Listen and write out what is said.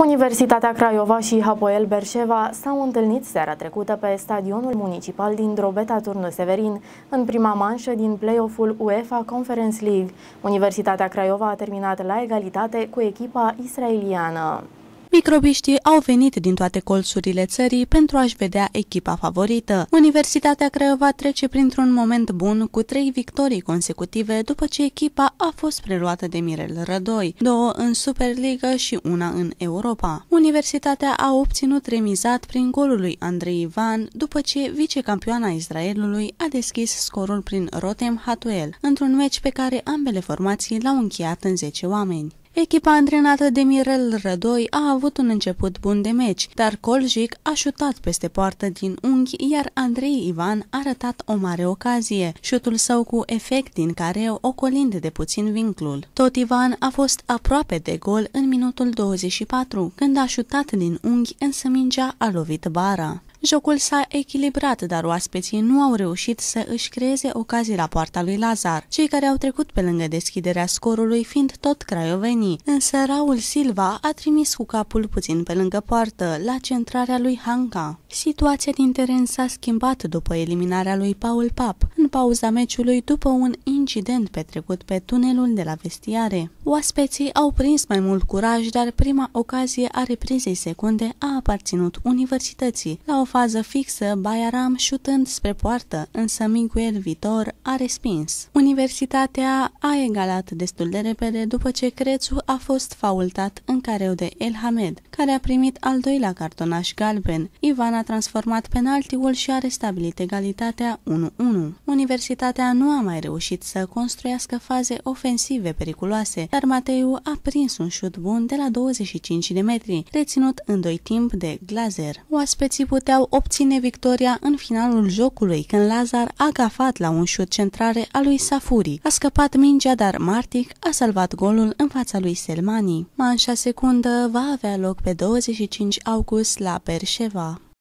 Universitatea Craiova și Hapoel Berșeva s-au întâlnit seara trecută pe stadionul municipal din Drobeta turnu Severin, în prima manșă din play-off-ul UEFA Conference League. Universitatea Craiova a terminat la egalitate cu echipa israeliană. Microbiștii au venit din toate colțurile țării pentru a-și vedea echipa favorită. Universitatea Craiova trece printr-un moment bun cu trei victorii consecutive după ce echipa a fost preluată de Mirel Rădoi, două în Superliga și una în Europa. Universitatea a obținut remizat prin golul lui Andrei Ivan după ce vicecampioana Israelului a deschis scorul prin Rotem Hatuel, într-un meci pe care ambele formații l-au încheiat în 10 oameni. Echipa antrenată de Mirel Rădoi a avut un început bun de meci, dar Coljic a șutat peste poartă din unghi, iar Andrei Ivan a arătat o mare ocazie, șutul său cu efect din care ocolind de puțin vinclul. Tot Ivan a fost aproape de gol în minutul 24, când a șutat din unghi, însă mingea a lovit bara. Jocul s-a echilibrat, dar oaspeții nu au reușit să își creeze ocazii la poarta lui Lazar, cei care au trecut pe lângă deschiderea scorului fiind tot craiovenii, însă Raul Silva a trimis cu capul puțin pe lângă poartă, la centrarea lui Hanca. Situația din teren s-a schimbat după eliminarea lui Paul Pap, în pauza meciului după un incident petrecut pe tunelul de la vestiare. Oaspeții au prins mai mult curaj, dar prima ocazie a reprizei secunde a aparținut universității. La o fază fixă, Bayaram șutând spre poartă, însă Miguel Vitor a respins. Universitatea a egalat destul de repede după ce Crețu a fost faultat în careu de El Hamed, care a primit al doilea cartonaș galben. Ivan a transformat penaltiul și a restabilit egalitatea 1-1. Universitatea nu a mai reușit să construiască faze ofensive periculoase, dar Mateu a prins un șut bun de la 25 de metri, reținut în doi timp de Glazer. Oaspeții puteau obține victoria în finalul jocului, când Lazar a gafat la un șut centrare a lui Safuri. A scăpat mingea, dar Martic a salvat golul în fața lui Selmani. Manșa secundă va avea loc pe 25 august la Perșeva.